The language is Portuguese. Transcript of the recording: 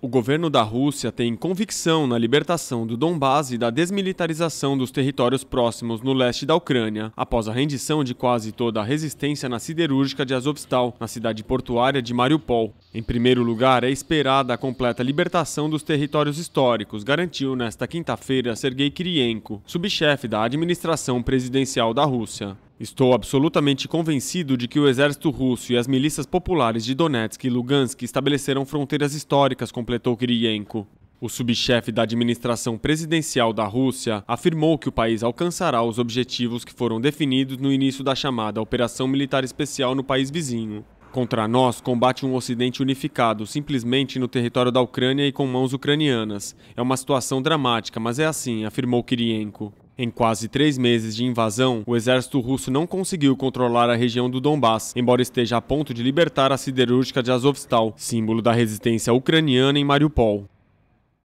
O governo da Rússia tem convicção na libertação do Donbás e da desmilitarização dos territórios próximos no leste da Ucrânia, após a rendição de quase toda a resistência na siderúrgica de Azovstal, na cidade portuária de Mariupol. Em primeiro lugar, é esperada a completa libertação dos territórios históricos, garantiu nesta quinta-feira Sergei Kirienko, subchefe da administração presidencial da Rússia. Estou absolutamente convencido de que o exército russo e as milícias populares de Donetsk e Lugansk estabeleceram fronteiras históricas, completou Kirienko. O subchefe da administração presidencial da Rússia afirmou que o país alcançará os objetivos que foram definidos no início da chamada Operação Militar Especial no país vizinho. Contra nós, combate um Ocidente unificado, simplesmente no território da Ucrânia e com mãos ucranianas. É uma situação dramática, mas é assim, afirmou Kirienko. Em quase três meses de invasão, o exército russo não conseguiu controlar a região do Donbass, embora esteja a ponto de libertar a siderúrgica de Azovstal, símbolo da resistência ucraniana em Mariupol.